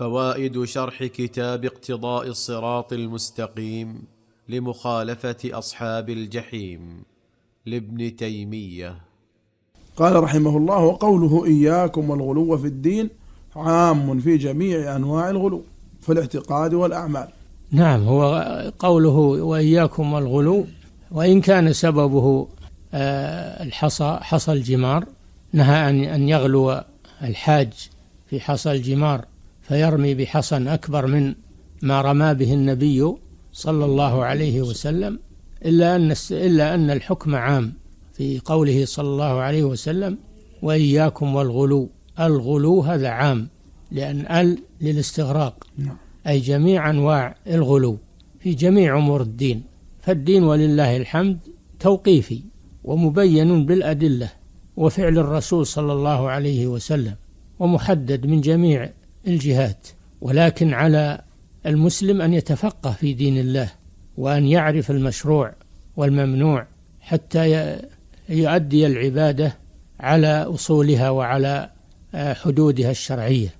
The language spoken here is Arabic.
فوائد شرح كتاب اقتضاء الصراط المستقيم لمخالفه اصحاب الجحيم لابن تيميه قال رحمه الله وقوله اياكم والغلو في الدين عام في جميع انواع الغلو في الاعتقاد والاعمال نعم هو قوله واياكم والغلو وان كان سببه آه، الحصى حصى الجمار نهى ان يغلو الحاج في حصى الجمار فيرمي بحصن أكبر من ما رمى به النبي صلى الله عليه وسلم إلا أن إلا أن الحكم عام في قوله صلى الله عليه وسلم وإياكم والغلو الغلو هذا عام لأن ال للاستغراق نعم. أي جميع أنواع الغلو في جميع أمور الدين فالدين ولله الحمد توقيفي ومبين بالأدلة وفعل الرسول صلى الله عليه وسلم ومحدد من جميع الجهاد ولكن على المسلم أن يتفقه في دين الله وأن يعرف المشروع والممنوع حتى يؤدي العبادة على أصولها وعلى آه، حدودها الشرعية